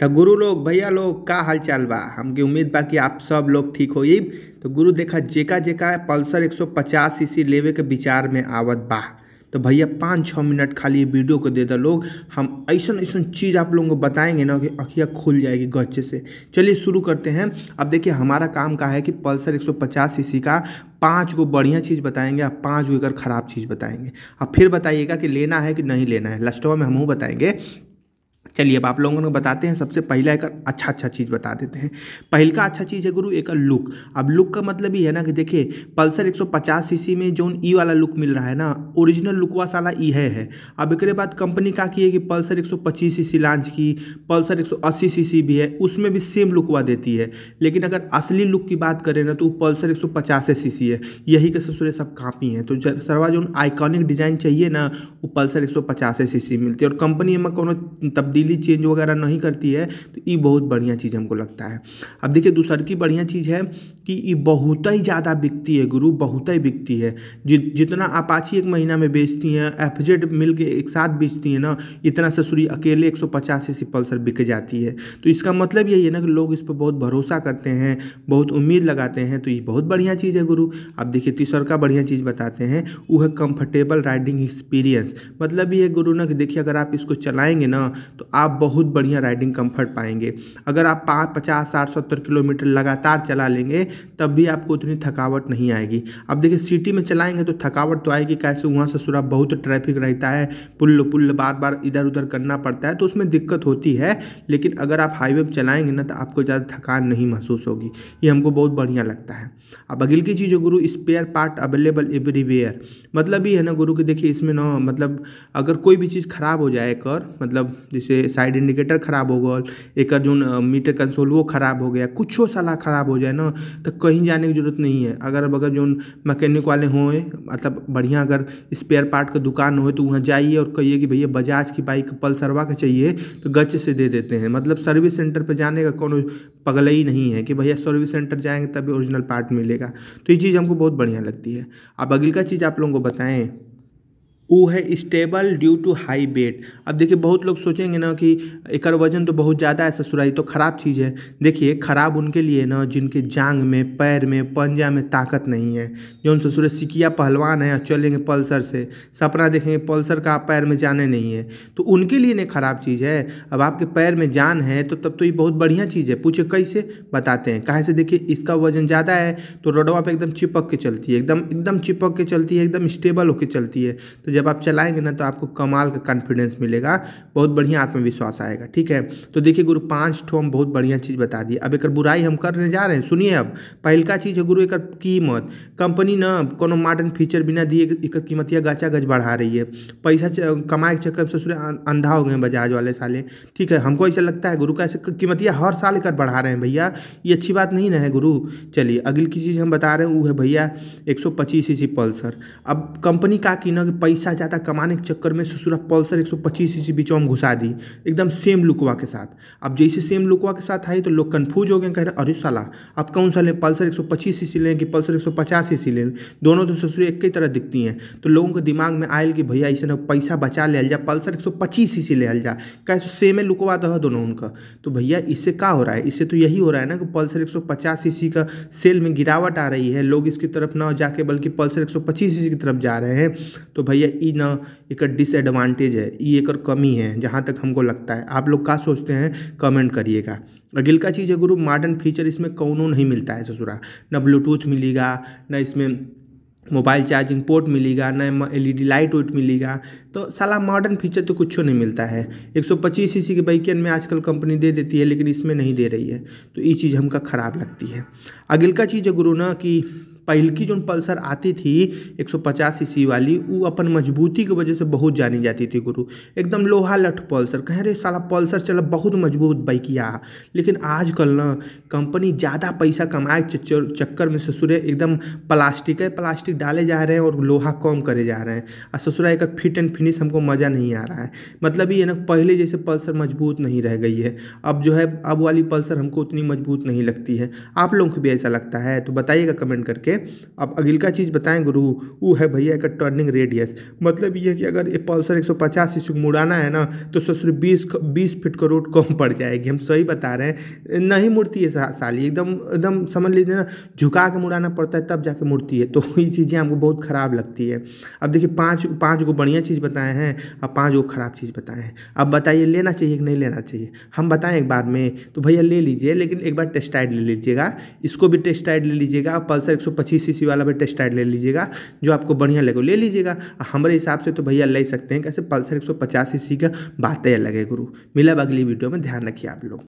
तो गुरु लोग भैया लोग का हालचाल बा हमके उम्मीद बा कि आप सब लोग ठीक हो तो गुरु देखा जेका जेका पल्सर 150 सीसी लेवे के विचार में आवत बा तो भैया पाँच छः मिनट खाली वीडियो को दे दो लोग हम ऐसा ऐसा चीज़ आप लोगों को बताएंगे ना कि अखिया खुल जाएगी गच्चे से चलिए शुरू करते हैं अब देखिए हमारा काम का है कि पल्सर 150 सीसी का पाँच गो बढ़िया चीज़ बताएंगे और पाँच गो एक खराब चीज़ बताएंगे अब फिर बताइएगा कि लेना है कि नहीं लेना है लास्टवा में हम बताएंगे चलिए अब आप लोगों को बताते हैं सबसे पहला एक अच्छा अच्छा चीज़ बता देते हैं पहल का अच्छा चीज़ है गुरु एक लुक अब लुक का मतलब ये है ना कि देखिए पल्सर 150 सीसी में जो ई वाला लुक मिल रहा है ना ओरिजिनल वा साला ई है, है अब एक बाद कंपनी का की है कि पल्सर 125 सीसी लॉन्च की पल्सर 180 सीसी भी है उसमें भी सेम लुकवा देती है लेकिन अगर असली लुक की बात करें ना तो पल्सर एक सीसी है यही के ससुरे सब कापी हैं तो सरवा जो आइकॉनिक डिज़ाइन चाहिए ना वो पल्सर एक सीसी मिलती है और कंपनी में कोई तब्दील तब्दीली चेंज वगैरह नहीं करती है तो ये बहुत बढ़िया चीज़ हमको लगता है अब देखिए दूसर की बढ़िया चीज़ है कि ये बहुत ही ज़्यादा बिकती है गुरु बहुत ही बिकती है जि, जितना अपाची एक महीना में बेचती हैं एफजेड मिल के एक साथ बेचती हैं ना इतना ससुरी अकेले एक सौ पचास पल्सर बिक जाती है तो इसका मतलब यही है ना कि लोग इस पर बहुत भरोसा करते हैं बहुत उम्मीद लगाते हैं तो ये बहुत बढ़िया चीज़ है गुरु अब देखिए तीसर का बढ़िया चीज़ बताते हैं वो है कम्फर्टेबल राइडिंग एक्सपीरियंस मतलब ये गुरु ना कि देखिए अगर आप इसको चलाएंगे ना तो आप बहुत बढ़िया राइडिंग कंफर्ट पाएंगे अगर आप पाँच पचास साठ सत्तर किलोमीटर लगातार चला लेंगे तब भी आपको उतनी थकावट नहीं आएगी अब देखिए सिटी में चलाएंगे तो थकावट तो आएगी कैसे वहाँ से सुरा बहुत ट्रैफिक रहता है पुल पुल बार बार इधर उधर करना पड़ता है तो उसमें दिक्कत होती है लेकिन अगर आप हाईवे पर चलाएंगे ना तो आपको ज़्यादा थकान नहीं महसूस होगी ये हमको बहुत बढ़िया लगता है अब अगिल की चीज़ गुरु स्पेयर पार्ट अवेलेबल एवरीवेयर मतलब ये है ना गुरु कि देखिए इसमें ना मतलब अगर कोई भी चीज़ ख़राब हो जाए कर मतलब जैसे साइड इंडिकेटर खराब हो गल एक जो मीटर कंसोल वो खराब हो गया कुछ सलाह खराब हो जाए ना तो कहीं जाने की जरूरत नहीं है अगर अगर जो मैकेनिक वाले होए मतलब बढ़िया अगर स्पेयर पार्ट का दुकान हो तो वहाँ जाइए और कहिए कि भैया बजाज की बाइक पल्सरवा का चाहिए तो गच से दे देते हैं मतलब सर्विस सेंटर पर जाने का कोई पगला ही नहीं है कि भैया सर्विस सेंटर जाएंगे तभी ओरिजिनल पार्ट मिलेगा तो ये चीज़ हमको बहुत बढ़िया लगती है अब अगली का चीज़ आप लोगों को बताएं वो है stable due to high weight अब देखिए बहुत लोग सोचेंगे ना कि एक वजन तो बहुत ज़्यादा है ससुराई तो ख़राब चीज़ है देखिए ख़राब उनके लिए ना जिनके जांग में पैर में पंजा में ताकत नहीं है जो उन ससुर सिकिया पहलवान है और चलेंगे पल्सर से सपना देखेंगे पल्सर का पैर में जाने नहीं है तो उनके लिए ना ख़राब चीज़ है अब आपके पैर में जान है तो तब तो ये बहुत बढ़िया चीज़ है पूछे कैसे बताते हैं कहाँ से देखिए इसका वजन ज़्यादा है तो रोडवा पर एकदम चिपक के चलती है एकदम एकदम चिपक के चलती है एकदम स्टेबल होकर चलती है तो जब आप चलाएंगे ना तो आपको कमाल का कॉन्फिडेंस मिलेगा बहुत बढ़िया आत्मविश्वास आएगा ठीक है तो देखिए गुरु पांच ठो हम बहुत बढ़िया चीज़ बता दिए अब एक बुराई हम करने जा रहे हैं सुनिए अब पहलका चीज़ है गुरु एक कीमत कंपनी न को मॉडर्न फीचर बिना दिए एक कीमत या गचा गज बढ़ा रही है पैसा कमाए के चक्कर ससुर अं, अंधा हो गए बजाज वाले साले ठीक है हमको ऐसा लगता है गुरु का कीमतिया हर साल कर बढ़ा रहे हैं भैया ये अच्छी बात नहीं ना है गुरु चलिए अगली की चीज़ हम बता रहे हैं वो है भैया एक सौ पच्चीस पल्सर अब कंपनी का कि ना कि पैसा पैसा ज़्यादा कमाने के चक्कर में ससुरा पल्सर एक सौ सी बीच बिचौम घुसा दी एकदम सेम लुकवा के साथ अब जैसे सेम लुकवा के साथ आई तो लोग कन्फ्यूज हो गए कह रहे अरे साला अब कौन सा लें पल्सर एक सौ सी सी लें कि पल्सर एक सौ पचास सी सी लें दोनों तो ससुर एक ही तरह दिखती हैं तो लोगों के दिमाग में आयल कि भैया ऐसे ना पैसा बचा ले जा पल्सर एक सौ सी सी ले जा कैसे सेम लुकवा दो दोनों उनका तो भैया इससे का हो रहा है इससे तो यही हो रहा है ना कि पल्सर एक सौ सी सी का सेल में गिरावट आ रही है लोग इसकी तरफ ना जाके बल्कि पल्सर एक सौ सी सी की तरफ जा रहे हैं तो भैया ई न एक डिसएडवांटेज है ई एक कमी है जहाँ तक हमको लगता है आप लोग का सोचते हैं कमेंट करिएगा अगिल का चीज़ है गुरु मॉडर्न फीचर इसमें कौनों नहीं मिलता है ससुरा न ब्लूटूथ मिलेगा न इसमें मोबाइल चार्जिंग पोर्ट मिलेगा न L E D light weight मिलेगा तो साला मॉडर्न फीचर तो कुछ नहीं मिलता है 125 सीसी के बाइकियन में आजकल कंपनी दे देती है लेकिन इसमें नहीं दे रही है तो ये चीज़ हमका ख़राब लगती है अगिल का चीज़ है गुरु ना कि पहल की जो पल्सर आती थी 150 सीसी वाली वो अपन मजबूती की वजह से बहुत जानी जाती थी गुरु एकदम लोहा लठ पल्सर कह रहे साला पल्सर चला बहुत मजबूत बाइकिया लेकिन आजकल ना कंपनी ज़्यादा पैसा कमाए चक्कर में ससुरे एकदम प्लास्टिक है प्लास्टिक डाले जा रहे हैं और लोहा कम करे जा रहे हैं और ससुरा एक फिट एंड फिनिश हमको मज़ा नहीं आ रहा है मतलब ये ना पहले जैसे पल्सर मजबूत नहीं रह गई है अब जो है अब वाली पल्सर हमको उतनी मजबूत नहीं लगती है आप लोगों को भी ऐसा लगता है तो बताइएगा कमेंट करके अब अगिलका चीज़ बताएं गुरु वो है भैया का टर्निंग रेडियस मतलब ये कि अगर ये पल्सर एक सौ मुड़ाना है ना तो ससुर बीस बीस फीट का रोड कम पड़ जाएगी हम सही बता रहे हैं नहीं मुड़ती है साली एकदम एकदम समझ लीजिए ना झुका के मुड़ाना पड़ता है तब जाके मुड़ती है तो ये चीज़ें हमको बहुत ख़राब लगती है अब देखिए पाँच पाँच गो बढ़िया चीज़ बताए हैं और पाँच गो ख़राब चीज़ बताए हैं अब बताइए लेना चाहिए कि नहीं लेना चाहिए हम बताएं एक बार में तो भैया ले लीजिए लेकिन एक बार टेस्टाइड ले लीजिएगा इसको भी टेस्टाइड ले लीजिएगा और पल्सर एक सौ पच्चीस सी सी वाला भी टेस्टाइड ले लीजिएगा जो आपको बढ़िया लगे ले लीजिएगा हमारे हिसाब से तो भैया ले सकते हैं कैसे पल्सर एक सौ पचास सी सी का बातें अलग है गुरु मिला अगली वीडियो में ध्यान रखिए आप लोग